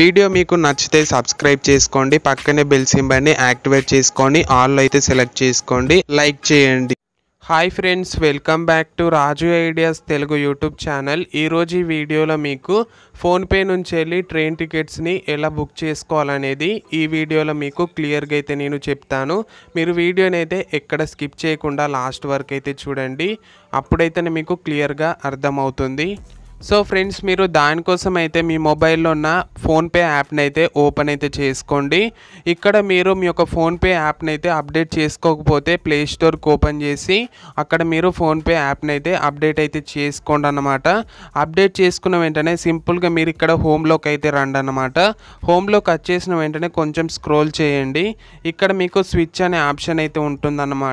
video మీకు నచ్చితే subscribe చేసుకోండి పక్కనే బెల్ సింబర్ని యాక్టివేట్ చేసుకొని ఆల్ అయితే సెలెక్ట్ చేసుకోండి లైక్ చేయండి hi friends welcome back to Raju ideas Telugu YouTube channel ఈరోజు ఈ వీడియోలో మీకు ఫోన్పే నుంచి వెళ్ళి ట్రైన్ టికెట్స్ని ఎలా బుక్ చేసుకోవాలనేది ఈ వీడియోలో మీకు క్లియర్గా అయితే నేను చెప్తాను మీరు వీడియోని అయితే ఎక్కడ స్కిప్ చేయకుండా లాస్ట్ వరకు అయితే చూడండి అప్పుడైతేనే మీకు క్లియర్గా అర్థమవుతుంది సో ఫ్రెండ్స్ మీరు దానికోసం అయితే మీ మొబైల్లో ఉన్న ఫోన్పే యాప్ని అయితే ఓపెన్ అయితే చేసుకోండి ఇక్కడ మీరు మీ యొక్క ఫోన్పే యాప్ని అయితే అప్డేట్ చేసుకోకపోతే ప్లే స్టోర్కి ఓపెన్ చేసి అక్కడ మీరు ఫోన్పే యాప్ని అయితే అప్డేట్ అయితే చేసుకోండి అనమాట అప్డేట్ చేసుకున్న వెంటనే సింపుల్గా మీరు ఇక్కడ హోమ్లోకి అయితే రండి అనమాట హోమ్లోకి వచ్చేసిన వెంటనే కొంచెం స్క్రోల్ చేయండి ఇక్కడ మీకు స్విచ్ అనే ఆప్షన్ అయితే ఉంటుందన్నమాట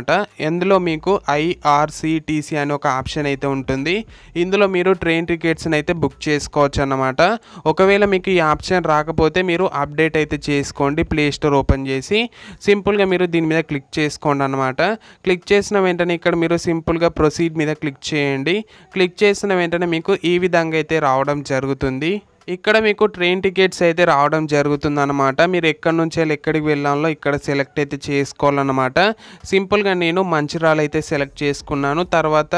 ఎందులో మీకు ఐఆర్సిటీసీ అనే ఒక ఆప్షన్ అయితే ఉంటుంది ఇందులో మీరు ట్రైన్ టికెట్స్ టికెట్స్ని అయితే బుక్ చేసుకోవచ్చు అన్నమాట ఒకవేళ మీకు ఈ ఆప్షన్ రాకపోతే మీరు అప్డేట్ అయితే చేసుకోండి ప్లే స్టోర్ ఓపెన్ చేసి సింపుల్గా మీరు దీని మీద క్లిక్ చేసుకోండి అనమాట క్లిక్ చేసిన వెంటనే ఇక్కడ మీరు సింపుల్గా ప్రొసీడ్ మీద క్లిక్ చేయండి క్లిక్ చేసిన వెంటనే మీకు ఈ విధంగా అయితే రావడం జరుగుతుంది ఇక్కడ మీకు ట్రైన్ టికెట్స్ అయితే రావడం అనమాట మీరు ఎక్కడి నుంచి వెళ్ళి ఎక్కడికి వెళ్ళాలో ఇక్కడ సెలెక్ట్ అయితే చేసుకోవాలన్నమాట సింపుల్గా నేను మంచిరాలు అయితే సెలెక్ట్ చేసుకున్నాను తర్వాత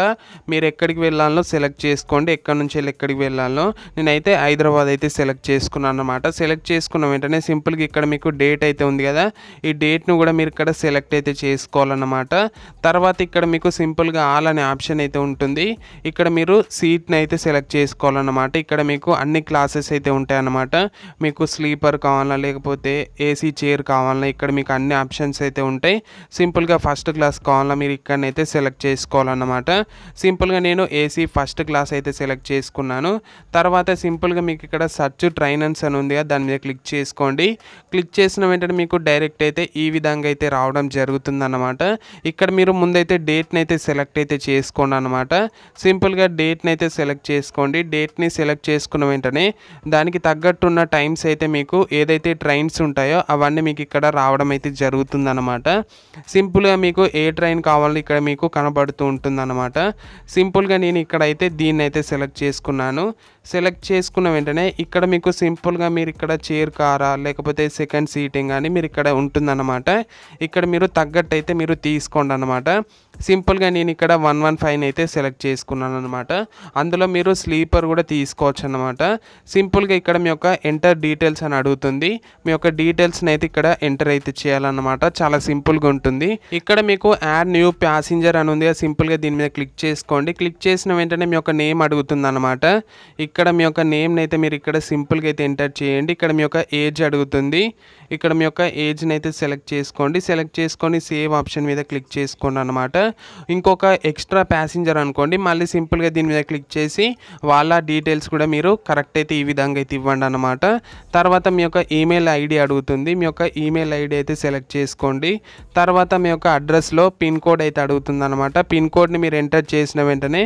మీరు ఎక్కడికి వెళ్ళాలో సెలెక్ట్ చేసుకోండి ఎక్కడి నుంచి వెళ్ళి ఎక్కడికి వెళ్ళాలో నేనైతే హైదరాబాద్ అయితే సెలెక్ట్ చేసుకున్నాను అనమాట సెలెక్ట్ చేసుకున్న వెంటనే సింపుల్గా ఇక్కడ మీకు డేట్ అయితే ఉంది కదా ఈ డేట్ను కూడా మీరు ఇక్కడ సెలెక్ట్ అయితే చేసుకోవాలన్నమాట తర్వాత ఇక్కడ మీకు సింపుల్గా ఆల్ అనే ఆప్షన్ అయితే ఉంటుంది ఇక్కడ మీరు సీట్ని అయితే సెలెక్ట్ చేసుకోవాలన్నమాట ఇక్కడ మీకు అన్ని క్లాసెస్ ఛాన్సెస్ అయితే ఉంటాయన్నమాట మీకు స్లీపర్ కావాలా లేకపోతే ఏసీ చైర్ కావాలా ఇక్కడ మీకు అన్ని ఆప్షన్స్ అయితే ఉంటాయి సింపుల్గా ఫస్ట్ క్లాస్ కావాలా మీరు ఇక్కడనైతే సెలెక్ట్ చేసుకోవాలన్నమాట సింపుల్గా నేను ఏసీ ఫస్ట్ క్లాస్ అయితే సెలెక్ట్ చేసుకున్నాను తర్వాత సింపుల్గా మీకు ఇక్కడ సర్చ్ ట్రైనర్స్ అని ఉంది దాని మీద క్లిక్ చేసుకోండి క్లిక్ చేసిన వెంటనే మీకు డైరెక్ట్ అయితే ఈ విధంగా అయితే రావడం జరుగుతుందన్నమాట ఇక్కడ మీరు ముందైతే డేట్ని అయితే సెలెక్ట్ అయితే చేసుకోండి అనమాట సింపుల్గా డేట్ని అయితే సెలెక్ట్ చేసుకోండి డేట్ని సెలెక్ట్ చేసుకున్న వెంటనే దానికి తగ్గట్టున్న టైమ్స్ అయితే మీకు ఏదైతే ట్రైన్స్ ఉంటాయో అవన్నీ మీకు ఇక్కడ రావడం అయితే అనమాట సింపుల్గా మీకు ఏ ట్రైన్ కావాలో ఇక్కడ మీకు కనబడుతూ ఉంటుందన్నమాట సింపుల్గా నేను ఇక్కడైతే దీన్ని అయితే సెలెక్ట్ చేసుకున్నాను సెలెక్ట్ చేసుకున్న వెంటనే ఇక్కడ మీకు సింపుల్గా మీరు ఇక్కడ చైర్ కారా లేకపోతే సెకండ్ సీటింగ్ అని మీరు ఇక్కడ ఉంటుందన్నమాట ఇక్కడ మీరు తగ్గట్టు అయితే మీరు తీసుకోండి అనమాట సింపుల్గా నేను ఇక్కడ వన్ వన్ ఫైవ్ అయితే సెలెక్ట్ చేసుకున్నాను అనమాట అందులో మీరు స్లీపర్ కూడా తీసుకోవచ్చు అనమాట సింపుల్గా ఇక్కడ మీ యొక్క ఎంటర్ డీటెయిల్స్ అని అడుగుతుంది మీ యొక్క డీటెయిల్స్ని అయితే ఇక్కడ ఎంటర్ అయితే చేయాలన్నమాట చాలా సింపుల్గా ఉంటుంది ఇక్కడ మీకు యాడ్ న్యూ ప్యాసింజర్ అని ఉంది సింపుల్గా దీని మీద క్లిక్ చేసుకోండి క్లిక్ చేసిన వెంటనే మీ యొక్క నేమ్ అడుగుతుంది అనమాట ఇక్కడ మీ యొక్క నేమ్ని అయితే మీరు ఇక్కడ సింపుల్గా అయితే ఎంటర్ చేయండి ఇక్కడ మీ యొక్క ఏజ్ అడుగుతుంది ఇక్కడ మీ యొక్క ఏజ్ని అయితే సెలెక్ట్ చేసుకోండి సెలెక్ట్ చేసుకొని సేవ్ ఆప్షన్ మీద క్లిక్ చేసుకోండి అనమాట ఇంకొక ఎక్స్ట్రా ప్యాసింజర్ అనుకోండి మళ్ళీ సింపుల్గా దీని మీద క్లిక్ చేసి వాళ్ళ డీటెయిల్స్ కూడా మీరు కరెక్ట్ అయితే ఈ విధంగా అయితే ఇవ్వండి అనమాట తర్వాత మీ యొక్క ఈమెయిల్ ఐడి అడుగుతుంది మీ యొక్క ఈమెయిల్ ఐడి అయితే సెలెక్ట్ చేసుకోండి తర్వాత మీ యొక్క అడ్రస్లో పిన్ కోడ్ అయితే అడుగుతుంది అనమాట పిన్ కోడ్ని మీరు ఎంటర్ చేసిన వెంటనే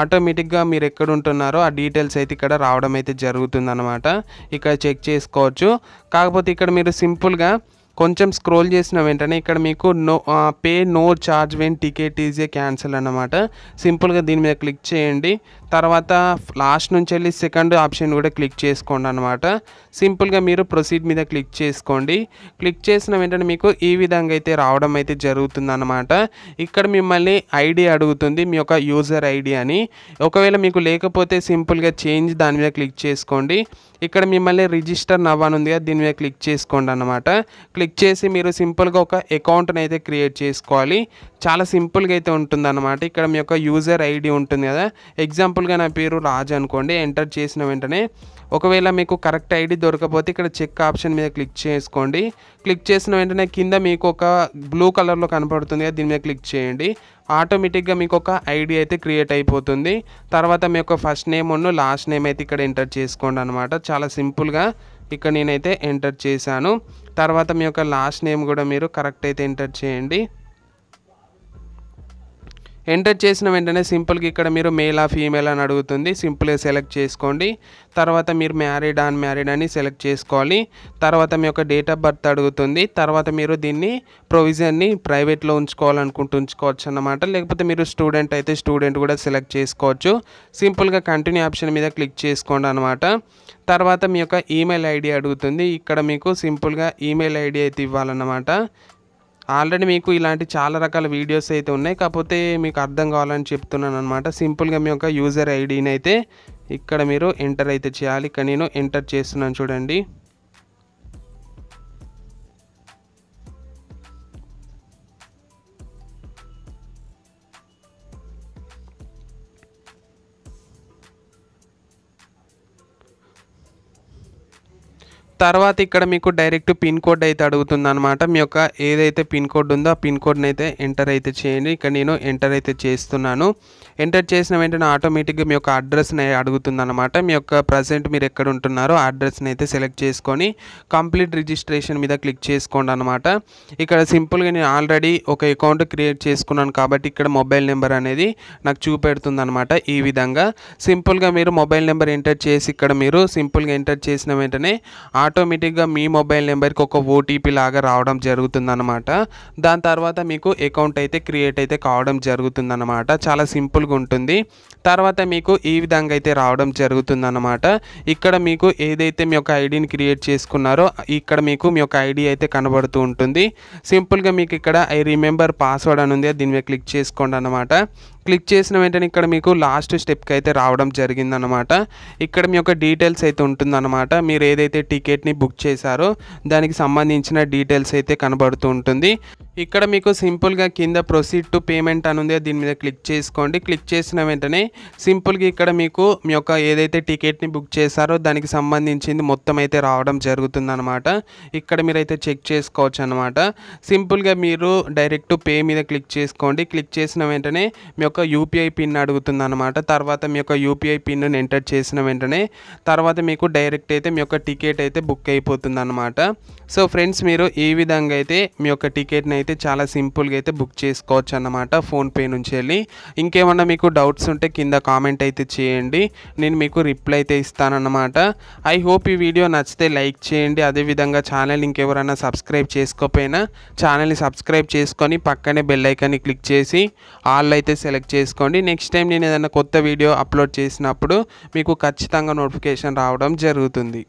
ఆటోమేటిక్గా మీరు ఎక్కడ ఉంటున్నారో ఆ డీటెయిల్స్ అయితే ఇక్కడ రావడం అయితే జరుగుతుంది అనమాట ఇక్కడ చెక్ చేసుకోవచ్చు కాకపోతే ఇక్కడ మీరు సింపుల్గా కొంచెం స్క్రోల్ చేసిన వెంటనే ఇక్కడ మీకు no pay no charge when ticket is a cancel అనమాట సింపుల్గా దీని మీద క్లిక్ చేయండి తర్వాత లాస్ట్ నుంచి వెళ్ళి సెకండ్ ఆప్షన్ కూడా క్లిక్ చేసుకోండి అనమాట సింపుల్గా మీరు ప్రొసీడ్ మీద క్లిక్ చేసుకోండి క్లిక్ చేసిన వెంటనే మీకు ఈ విధంగా అయితే రావడం అయితే జరుగుతుంది అనమాట ఇక్కడ మిమ్మల్ని ఐడి అడుగుతుంది మీ యొక్క యూజర్ ఐడి అని ఒకవేళ మీకు లేకపోతే సింపుల్గా చేంజ్ దాని మీద క్లిక్ చేసుకోండి ఇక్కడ మిమ్మల్ని రిజిస్టర్ నవ్వనుంది కదా దీని మీద క్లిక్ చేసుకోండి అనమాట క్లిక్ చేసి మీరు సింపుల్గా ఒక అకౌంట్ని అయితే క్రియేట్ చేసుకోవాలి చాలా సింపుల్గా అయితే ఉంటుందన్నమాట ఇక్కడ మీ యొక్క యూజర్ ఐడి ఉంటుంది కదా ఎగ్జాంపుల్ ఎగ్జాంపుల్గా నా పేరు రాజ్ అనుకోండి ఎంటర్ చేసిన వెంటనే ఒకవేళ మీకు కరెక్ట్ ఐడి దొరకపోతే ఇక్కడ చెక్ ఆప్షన్ మీద క్లిక్ చేసుకోండి క్లిక్ చేసిన వెంటనే కింద మీకు ఒక బ్లూ కలర్లో కనపడుతుంది కదా దీని మీద క్లిక్ చేయండి ఆటోమేటిక్గా మీకు ఒక ఐడి అయితే క్రియేట్ అయిపోతుంది తర్వాత మీ యొక్క ఫస్ట్ నేమ్ ఉన్న లాస్ట్ నేమ్ అయితే ఇక్కడ ఎంటర్ చేసుకోండి అనమాట చాలా సింపుల్గా ఇక్కడ నేనైతే ఎంటర్ చేశాను తర్వాత మీ యొక్క లాస్ట్ నేమ్ కూడా మీరు కరెక్ట్ అయితే ఎంటర్ చేయండి ఎంటర్ చేసిన వెంటనే సింపుల్గా ఇక్కడ మీరు మేలా ఫీమేల్ అని అడుగుతుంది సింపుల్గా సెలెక్ట్ చేసుకోండి తర్వాత మీరు మ్యారీడ్ అన్ మ్యారీడ్ అని సెలెక్ట్ చేసుకోవాలి తర్వాత మీ యొక్క డేట్ ఆఫ్ బర్త్ అడుగుతుంది తర్వాత మీరు దీన్ని ప్రొవిజన్ని ప్రైవేట్లో ఉంచుకోవాలనుకుంటూ ఉంచుకోవచ్చు అన్నమాట లేకపోతే మీరు స్టూడెంట్ అయితే స్టూడెంట్ కూడా సెలెక్ట్ చేసుకోవచ్చు సింపుల్గా కంటిన్యూ ఆప్షన్ మీద క్లిక్ చేసుకోండి అనమాట తర్వాత మీ యొక్క ఈమెయిల్ ఐడి అడుగుతుంది ఇక్కడ మీకు సింపుల్గా ఈమెయిల్ ఐడి అయితే ఇవ్వాలన్నమాట ఆల్రెడీ మీకు ఇలాంటి చాలా రకాల వీడియోస్ అయితే ఉన్నాయి కాకపోతే మీకు అర్థం కావాలని చెప్తున్నాను అనమాట సింపుల్గా మీ యొక్క యూజర్ ఐడిని అయితే ఇక్కడ మీరు ఎంటర్ అయితే చేయాలి ఇక్కడ నేను ఎంటర్ చేస్తున్నాను చూడండి తర్వాత ఇక్కడ మీకు డైరెక్ట్ పిన్ కోడ్ అయితే అడుగుతుంది అనమాట మీ యొక్క ఏదైతే పిన్ కోడ్ ఉందో ఆ పిన్ కోడ్ని అయితే ఎంటర్ అయితే చేయండి ఇక్కడ నేను ఎంటర్ అయితే చేస్తున్నాను ఎంటర్ చేసిన వెంటనే ఆటోమేటిక్గా మీ యొక్క అడ్రస్ని అడుగుతుంది అనమాట మీ యొక్క ప్రజెంట్ మీరు ఎక్కడ ఉంటున్నారో అడ్రస్ని అయితే సెలెక్ట్ చేసుకొని కంప్లీట్ రిజిస్ట్రేషన్ మీద క్లిక్ చేసుకోండి అనమాట ఇక్కడ సింపుల్గా నేను ఆల్రెడీ ఒక అకౌంట్ క్రియేట్ చేసుకున్నాను కాబట్టి ఇక్కడ మొబైల్ నెంబర్ అనేది నాకు చూపెడుతుంది అనమాట ఈ విధంగా సింపుల్గా మీరు మొబైల్ నెంబర్ ఎంటర్ చేసి ఇక్కడ మీరు సింపుల్గా ఎంటర్ చేసిన వెంటనే ఆ ఆటోమేటిక్గా మీ మొబైల్ నెంబర్కి ఒక ఓటీపీ లాగా రావడం జరుగుతుందనమాట దాని తర్వాత మీకు అకౌంట్ అయితే క్రియేట్ అయితే కావడం జరుగుతుందనమాట చాలా సింపుల్గా ఉంటుంది తర్వాత మీకు ఈ విధంగా అయితే రావడం జరుగుతుందనమాట ఇక్కడ మీకు ఏదైతే మీ యొక్క ఐడిని క్రియేట్ చేసుకున్నారో ఇక్కడ మీకు మీ యొక్క ఐడి అయితే కనబడుతూ ఉంటుంది సింపుల్గా మీకు ఇక్కడ ఐ రిమెంబర్ పాస్వర్డ్ అని ఉంది దీని మీద క్లిక్ చేసుకోండి అనమాట క్లిక్ చేసిన వెంటనే ఇక్కడ మీకు లాస్ట్ స్టెప్కి అయితే రావడం జరిగిందనమాట ఇక్కడ మీ యొక్క డీటెయిల్స్ అయితే ఉంటుందన్నమాట మీరు ఏదైతే టికెట్ని బుక్ చేశారో దానికి సంబంధించిన డీటెయిల్స్ అయితే కనబడుతూ ఉంటుంది ఇక్కడ మీకు సింపుల్గా కింద ప్రొసీడ్ టు పేమెంట్ అని ఉంది దీని మీద క్లిక్ చేసుకోండి క్లిక్ చేసిన వెంటనే సింపుల్గా ఇక్కడ మీకు మీ యొక్క ఏదైతే టికెట్ని బుక్ చేశారో దానికి సంబంధించింది మొత్తం అయితే రావడం జరుగుతుందనమాట ఇక్కడ మీరైతే చెక్ చేసుకోవచ్చు అనమాట సింపుల్గా మీరు డైరెక్ట్ పే మీద క్లిక్ చేసుకోండి క్లిక్ చేసిన వెంటనే మీ యొక్క యొక్క యూపీఐ పిన్ అడుగుతుంది అనమాట తర్వాత మీ యొక్క యూపీఐ పిన్ను ఎంటర్ చేసిన వెంటనే తర్వాత మీకు డైరెక్ట్ అయితే మీ యొక్క టికెట్ అయితే బుక్ అయిపోతుంది అనమాట సో ఫ్రెండ్స్ మీరు ఈ విధంగా అయితే మీ యొక్క టికెట్ని అయితే చాలా సింపుల్గా అయితే బుక్ చేసుకోవచ్చు అనమాట ఫోన్పే నుంచి వెళ్ళి ఇంకేమన్నా మీకు డౌట్స్ ఉంటే కింద కామెంట్ అయితే చేయండి నేను మీకు రిప్లై అయితే ఇస్తానన్నమాట ఐ హోప్ ఈ వీడియో నచ్చితే లైక్ చేయండి అదేవిధంగా ఛానల్ ఇంకెవరైనా సబ్స్క్రైబ్ చేసుకోకపోయినా ఛానల్ని సబ్స్క్రైబ్ చేసుకొని పక్కనే బెల్ ఐకాన్ని క్లిక్ చేసి ఆల్ అయితే సెలెక్ట్ చేసుకోండి నెక్స్ట్ టైం నేను ఏదైనా కొత్త వీడియో అప్లోడ్ చేసినప్పుడు మీకు ఖచ్చితంగా నోటిఫికేషన్ రావడం జరుగుతుంది